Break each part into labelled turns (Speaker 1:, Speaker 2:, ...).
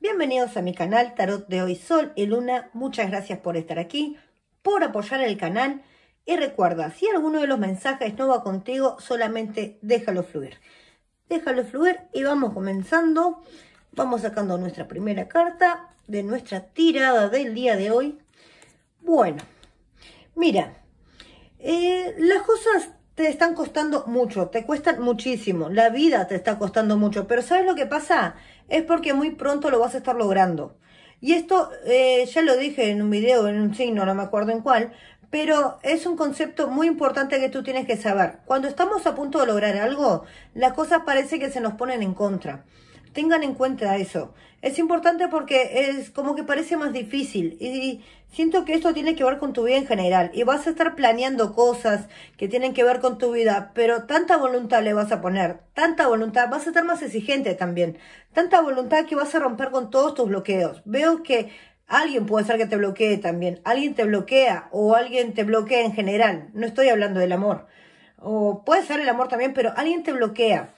Speaker 1: bienvenidos a mi canal Tarot de Hoy Sol y Luna. Muchas gracias por estar aquí, por apoyar el canal y recuerda, si alguno de los mensajes no va contigo, solamente déjalo fluir. Déjalo fluir y vamos comenzando. Vamos sacando nuestra primera carta de nuestra tirada del día de hoy. Bueno, mira, eh, las cosas te están costando mucho, te cuestan muchísimo, la vida te está costando mucho, pero ¿sabes lo que pasa? Es porque muy pronto lo vas a estar logrando. Y esto eh, ya lo dije en un video, en un signo, no me acuerdo en cuál, pero es un concepto muy importante que tú tienes que saber. Cuando estamos a punto de lograr algo, las cosas parece que se nos ponen en contra. Tengan en cuenta eso. Es importante porque es como que parece más difícil y siento que esto tiene que ver con tu vida en general y vas a estar planeando cosas que tienen que ver con tu vida, pero tanta voluntad le vas a poner, tanta voluntad, vas a estar más exigente también, tanta voluntad que vas a romper con todos tus bloqueos. Veo que alguien puede ser que te bloquee también, alguien te bloquea o alguien te bloquea en general, no estoy hablando del amor, o puede ser el amor también, pero alguien te bloquea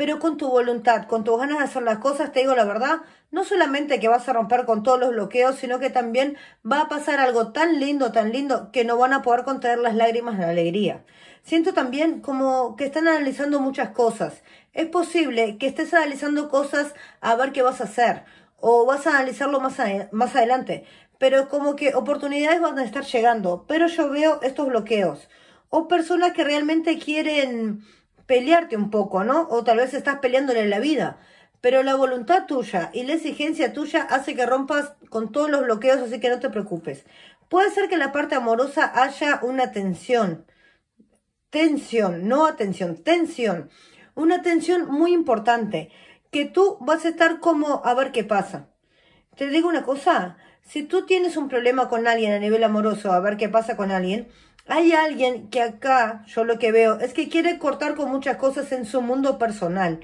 Speaker 1: pero con tu voluntad, con tus ganas de hacer las cosas, te digo la verdad, no solamente que vas a romper con todos los bloqueos, sino que también va a pasar algo tan lindo, tan lindo, que no van a poder contener las lágrimas de la alegría. Siento también como que están analizando muchas cosas. Es posible que estés analizando cosas a ver qué vas a hacer, o vas a analizarlo más, más adelante, pero como que oportunidades van a estar llegando, pero yo veo estos bloqueos, o personas que realmente quieren pelearte un poco, ¿no? O tal vez estás peleándole en la vida. Pero la voluntad tuya y la exigencia tuya hace que rompas con todos los bloqueos, así que no te preocupes. Puede ser que en la parte amorosa haya una tensión. Tensión, no atención, tensión. Una tensión muy importante. Que tú vas a estar como a ver qué pasa. Te digo una cosa, si tú tienes un problema con alguien a nivel amoroso, a ver qué pasa con alguien, hay alguien que acá, yo lo que veo, es que quiere cortar con muchas cosas en su mundo personal,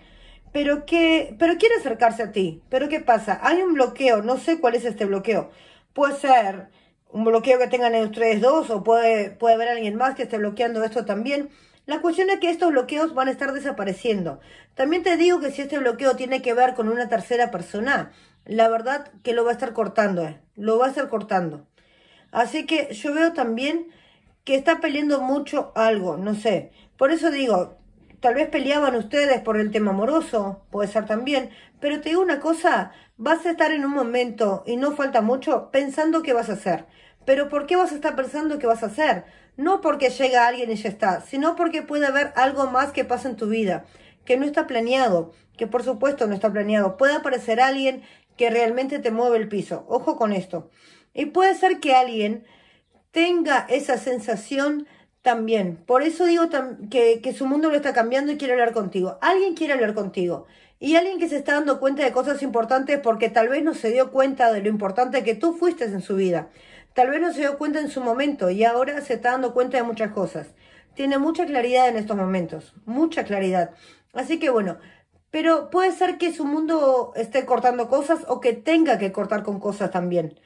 Speaker 1: pero que, pero quiere acercarse a ti. Pero ¿qué pasa? Hay un bloqueo, no sé cuál es este bloqueo. Puede ser un bloqueo que tengan ustedes dos o puede, puede haber alguien más que esté bloqueando esto también. La cuestión es que estos bloqueos van a estar desapareciendo. También te digo que si este bloqueo tiene que ver con una tercera persona, la verdad que lo va a estar cortando, eh. lo va a estar cortando. Así que yo veo también que está peleando mucho algo, no sé. Por eso digo, tal vez peleaban ustedes por el tema amoroso, puede ser también, pero te digo una cosa, vas a estar en un momento, y no falta mucho, pensando qué vas a hacer. Pero ¿por qué vas a estar pensando qué vas a hacer? No porque llega alguien y ya está, sino porque puede haber algo más que pasa en tu vida, que no está planeado, que por supuesto no está planeado. Puede aparecer alguien que realmente te mueve el piso. Ojo con esto. Y puede ser que alguien tenga esa sensación también. Por eso digo que, su mundo lo está cambiando y quiere hablar contigo. Alguien quiere hablar contigo. Y alguien que se está dando cuenta de cosas importantes porque tal vez no se dio cuenta de lo importante que tú fuiste en su vida. Tal vez no se dio cuenta en su momento y ahora se está dando cuenta de muchas cosas. Tiene mucha claridad en estos momentos, mucha claridad. Así que bueno, pero puede ser que su mundo esté cortando cosas o que tenga que cortar con cosas también.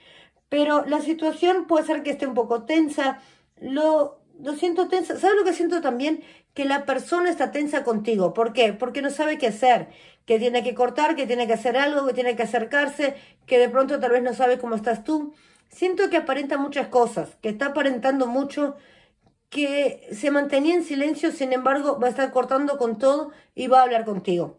Speaker 1: Pero la situación puede ser que esté un poco tensa. Lo, siento tensa. ¿Sabes lo que siento también? Que la persona está tensa contigo. ¿Por qué? Porque no sabe qué hacer. Que tiene que cortar, que tiene que hacer algo, que tiene que acercarse, que de pronto tal vez no sabe cómo estás tú. Siento que aparenta muchas cosas, que está aparentando mucho, que se mantenía en silencio, sin embargo va a estar cortando con todo y va a hablar contigo.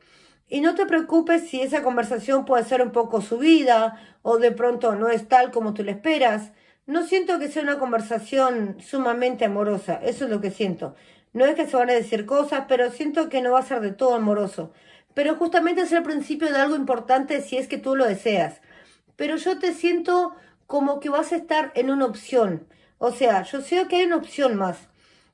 Speaker 1: Y no te preocupes si esa conversación puede ser un poco subida o de pronto no es tal como tú le esperas. No siento que sea una conversación sumamente amorosa, eso es lo que siento. No es que se van a decir cosas, pero siento que no va a ser de todo amoroso. Pero justamente es el principio de algo importante si es que tú lo deseas. Pero yo te siento como que vas a estar en una opción. O sea, yo sé que hay una opción más.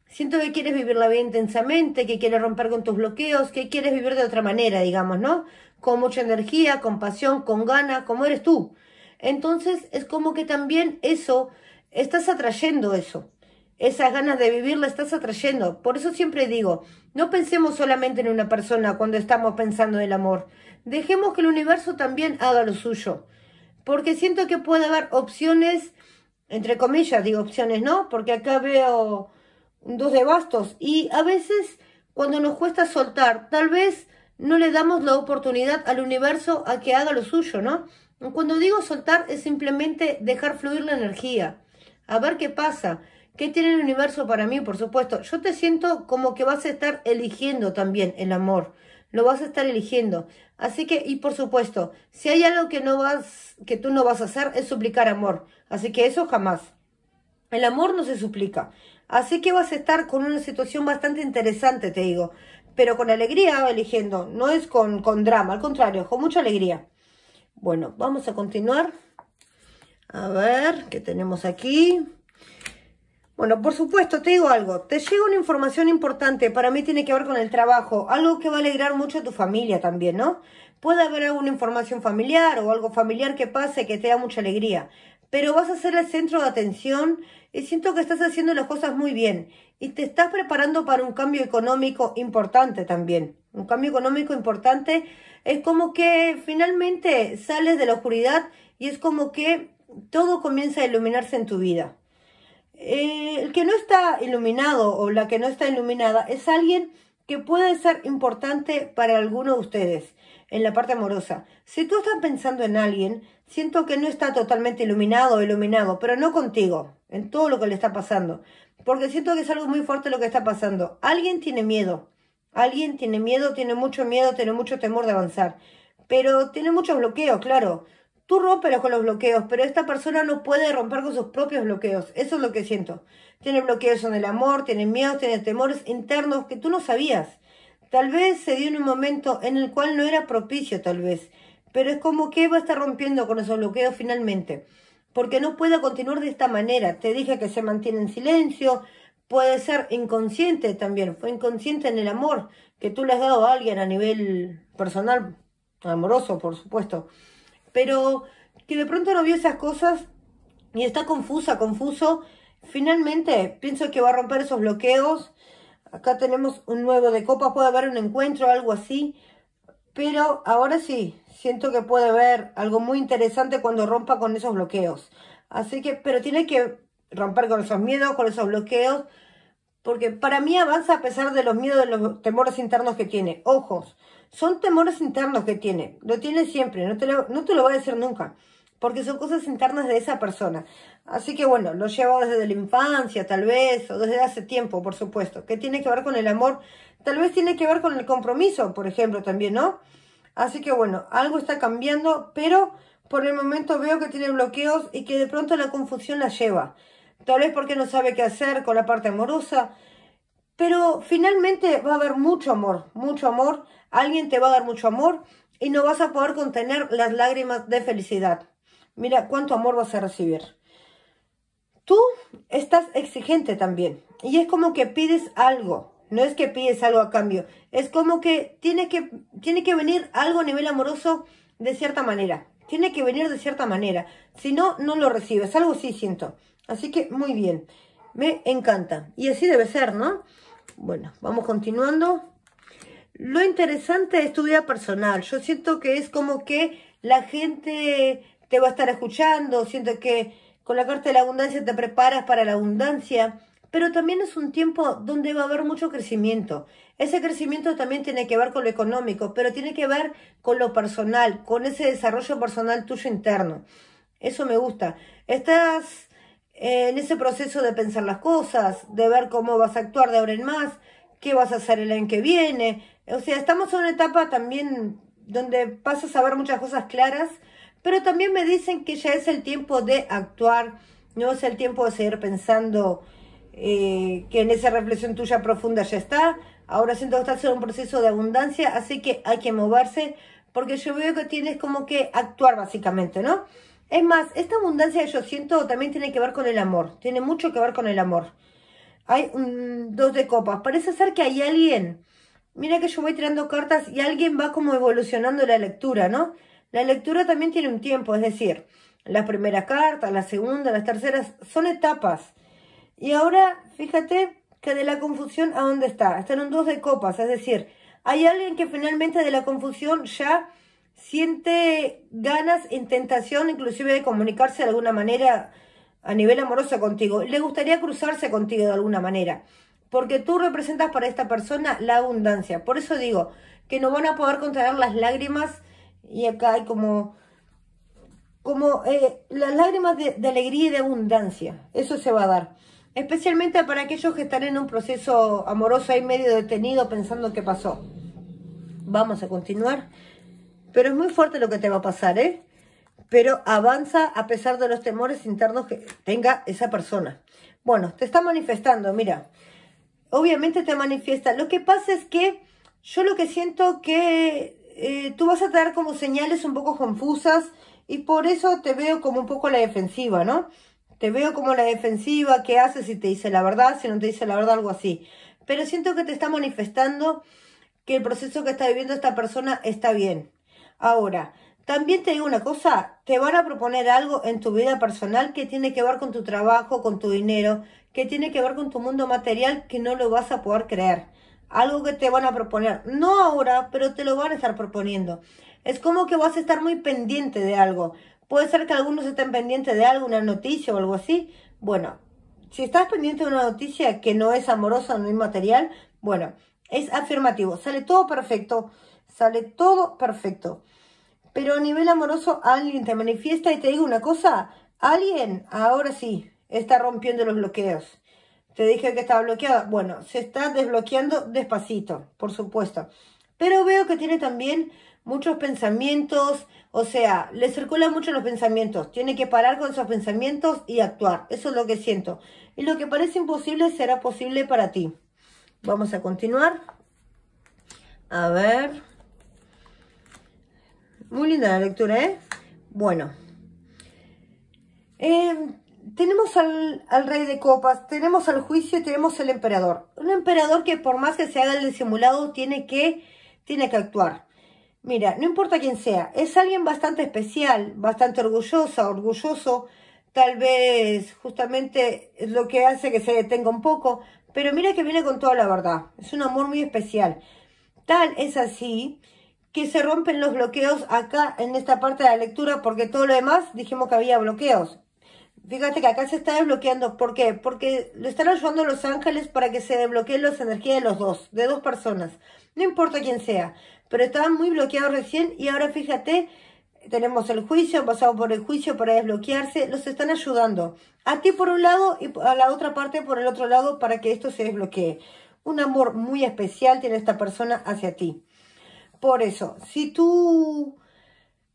Speaker 1: Siento que quieres vivir la vida intensamente, que quieres romper con tus bloqueos, que quieres vivir de otra manera, digamos, ¿no? Con mucha energía, con pasión, con ganas, como eres tú. Entonces es como que también eso, estás atrayendo eso. Esas ganas de vivir la estás atrayendo. Por eso siempre digo, no pensemos solamente en una persona cuando estamos pensando en el amor. Dejemos que el universo también haga lo suyo. Porque siento que puede haber opciones, entre comillas digo opciones, ¿no? Porque acá veo dos de bastos. Y a veces, cuando nos cuesta soltar, tal vez no le damos la oportunidad al universo a que haga lo suyo, ¿no? Cuando digo soltar es simplemente dejar fluir la energía, a ver qué pasa, qué tiene el universo para mí, por supuesto. Yo te siento como que vas a estar eligiendo también el amor, lo vas a estar eligiendo. Así que, y por supuesto, si hay algo que no vas, que tú no vas a hacer, es suplicar amor. Así que eso jamás. El amor no se suplica. Así que vas a estar con una situación bastante interesante, te digo. Pero con alegría eligiendo, no es con, con drama, al contrario, con mucha alegría. Bueno, vamos a continuar. A ver, ¿qué tenemos aquí? Bueno, por supuesto, te digo algo. Te llega una información importante, para mí tiene que ver con el trabajo. Algo que va a alegrar mucho a tu familia también, ¿no? Puede haber alguna información familiar o algo familiar que pase que te da mucha alegría. Pero vas a ser el centro de atención y siento que estás haciendo las cosas muy bien y te estás preparando para un cambio económico importante también. Un cambio económico importante es como que finalmente sales de la oscuridad y es como que todo comienza a iluminarse en tu vida. Eh, el que no está iluminado o la que no está iluminada es alguien que puede ser importante para alguno de ustedes en la parte amorosa. Si tú estás pensando en alguien, siento que no está totalmente iluminado iluminado, pero no contigo, en todo lo que le está pasando. Porque siento que es algo muy fuerte lo que está pasando. Alguien tiene miedo. Alguien tiene miedo, tiene mucho miedo, tiene mucho temor de avanzar. Pero tiene muchos bloqueos, claro. Tú rompes con los bloqueos, pero esta persona no puede romper con sus propios bloqueos. Eso es lo que siento. Tiene bloqueos en el amor, tiene miedo tiene temores internos que tú no sabías. Tal vez se dio en un momento en el cual no era propicio, tal vez. Pero es como que va a estar rompiendo con esos bloqueos finalmente. Porque no puede continuar de esta manera. Te dije que se mantiene en silencio. Puede ser inconsciente también. Fue inconsciente en el amor que tú le has dado a alguien a nivel personal, amoroso, por supuesto. Pero que de pronto no vio esas cosas y está confusa, confuso. Finalmente, pienso que va a romper esos bloqueos. Acá tenemos un nuevo de copas, puede haber un encuentro, algo así. Pero ahora sí, siento que puede ver algo muy interesante cuando rompa con esos bloqueos. Así que, pero tiene que romper con esos miedos, con esos bloqueos, porque para mí avanza a pesar de los miedos, de los temores internos que tiene. Ojos, son temores internos que tiene, lo tiene siempre, no te lo, no te lo voy a decir nunca, porque son cosas internas de esa persona. Así que bueno, lo lleva desde la infancia tal vez, o desde hace tiempo, por supuesto, que tiene que ver con el amor Tal vez tiene que ver con el compromiso, por ejemplo, también, ¿no? Así que bueno, algo está cambiando, pero por el momento veo que tiene bloqueos y que de pronto la confusión la lleva. Tal vez porque no sabe qué hacer con la parte amorosa. Pero finalmente va a haber mucho amor, mucho amor. Alguien te va a dar mucho amor y no vas a poder contener las lágrimas de felicidad. Mira cuánto amor vas a recibir. Tú estás exigente también y es como que pides algo. No es que pides algo a cambio, es como que tiene que, tiene que venir algo a nivel amoroso de cierta manera. Tiene que venir de cierta manera. Si no, no lo recibes. Algo sí siento. Así que muy bien. Me encanta. Y así debe ser, ¿no? Bueno, vamos continuando. Lo interesante es tu vida personal. Yo siento que es como que la gente te va a estar escuchando. Siento que con la carta de la abundancia te preparas para la abundancia pero también es un tiempo donde va a haber mucho crecimiento. Ese crecimiento también tiene que ver con lo económico, pero tiene que ver con lo personal, con ese desarrollo personal tuyo interno. Eso me gusta. Estás eh, en ese proceso de pensar las cosas, de ver cómo vas a actuar de ahora en más, qué vas a hacer el año que viene. O sea, estamos en una etapa también donde pasas a ver muchas cosas claras, pero también me dicen que ya es el tiempo de actuar, no es el tiempo de seguir pensando eh, que en esa reflexión tuya profunda ya está. Ahora siento que estás en un proceso de abundancia, así que hay que moverse, porque yo veo que tienes como que actuar básicamente, ¿no? Es más, esta abundancia que yo siento también tiene que ver con el amor, tiene mucho que ver con el amor. Hay un, dos de copas, parece ser que hay alguien, mira que yo voy tirando cartas y alguien va como evolucionando la lectura, ¿no? La lectura también tiene un tiempo, es decir, las primeras cartas, las segunda, las terceras, son etapas. Y ahora, fíjate que de la confusión a dónde está. Están en un de copas, es decir, hay alguien que finalmente de la confusión ya siente ganas en tentación inclusive de comunicarse de alguna manera a nivel amoroso contigo. Le gustaría cruzarse contigo de alguna manera, porque tú representas para esta persona la abundancia. Por eso digo que no van a poder contener las lágrimas y acá hay como como eh, las lágrimas de alegría y de abundancia. Eso se va a dar especialmente para aquellos que están en un proceso amoroso ahí medio detenido pensando qué pasó. Vamos a continuar. Pero es muy fuerte lo que te va a pasar, ¿eh? Pero avanza a pesar de los temores internos que tenga esa persona. Bueno, te está manifestando, mira. Obviamente te manifiesta. Lo que pasa es que yo lo que siento que eh, tú vas a tener como señales un poco confusas y por eso te veo como un poco la defensiva, ¿no? te veo como la defensiva, qué haces si te dice la verdad, si no te dice la verdad, algo así. Pero siento que te está manifestando que el proceso que está viviendo esta persona está bien. Ahora, también te digo una cosa, te van a proponer algo en tu vida personal que tiene que ver con tu trabajo, con tu dinero, que tiene que ver con tu mundo material que no lo vas a poder creer. Algo que te van a proponer, no ahora, pero te lo van a estar proponiendo. Es como que vas a estar muy pendiente de algo, Puede ser que algunos estén pendientes de alguna noticia o algo así. Bueno, si estás pendiente de una noticia que no es amorosa, no es material, bueno, es afirmativo. Sale todo perfecto. Sale todo perfecto. Pero a nivel amoroso, alguien te manifiesta y te digo una cosa. Alguien, ahora sí, está rompiendo los bloqueos. Te dije que estaba bloqueada. Bueno, se está desbloqueando despacito, por supuesto. Pero veo que tiene también muchos pensamientos, o sea, le circulan mucho los pensamientos. Tiene que parar con esos pensamientos y actuar. Eso es lo que siento. Y lo que parece imposible será posible para ti. Vamos a continuar. A ver. Muy linda la lectura, ¿eh? Bueno. Eh, tenemos al, al, rey de copas, tenemos al juicio y tenemos al emperador. Un emperador que por más que se haga el disimulado tiene que, tiene que actuar. Mira, no importa quién sea, es alguien bastante especial, bastante orgullosa, orgulloso, tal vez justamente lo que hace que se detenga un poco, pero mira que viene con toda la verdad, es un amor muy especial. Tal es así que se rompen los bloqueos acá en esta parte de la lectura porque todo lo demás dijimos que había bloqueos. Fíjate que acá se está desbloqueando. ¿Por qué? Porque lo están ayudando los ángeles para que se desbloqueen las energías de los dos, de dos personas. No importa quién sea. Pero estaban muy bloqueados recién y ahora fíjate, tenemos el juicio, han pasado por el juicio para desbloquearse. Los están ayudando. A ti por un lado y a la otra parte por el otro lado para que esto se desbloquee. Un amor muy especial tiene esta persona hacia ti. Por eso, si tú,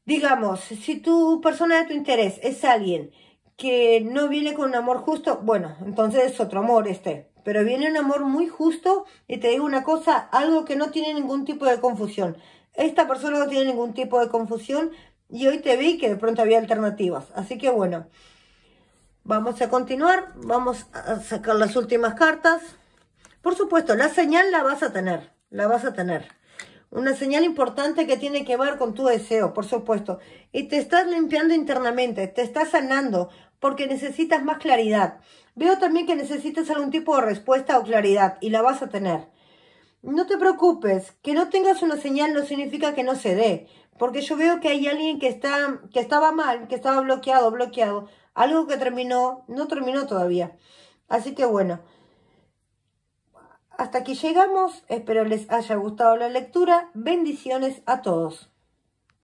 Speaker 1: digamos, si tu persona de tu interés es alguien que no viene con un amor justo, bueno, entonces es otro amor este. Pero viene un amor muy justo y te digo una cosa, algo que no tiene ningún tipo de confusión. Esta persona no tiene ningún tipo de confusión y hoy te vi que de pronto había alternativas. Así que bueno, vamos a continuar, vamos a sacar las últimas cartas. Por supuesto, la señal la vas a tener, la vas a tener. Una señal importante que tiene que ver con tu deseo, por supuesto. Y te estás limpiando internamente, te estás sanando, porque necesitas más claridad. Veo también que necesitas algún tipo de respuesta o claridad, y la vas a tener. No te preocupes, que no tengas una señal no significa que no se dé, porque yo veo que hay alguien que, está, que estaba mal, que estaba bloqueado, bloqueado, algo que terminó, no terminó todavía. Así que bueno, hasta aquí llegamos, espero les haya gustado la lectura. Bendiciones a todos.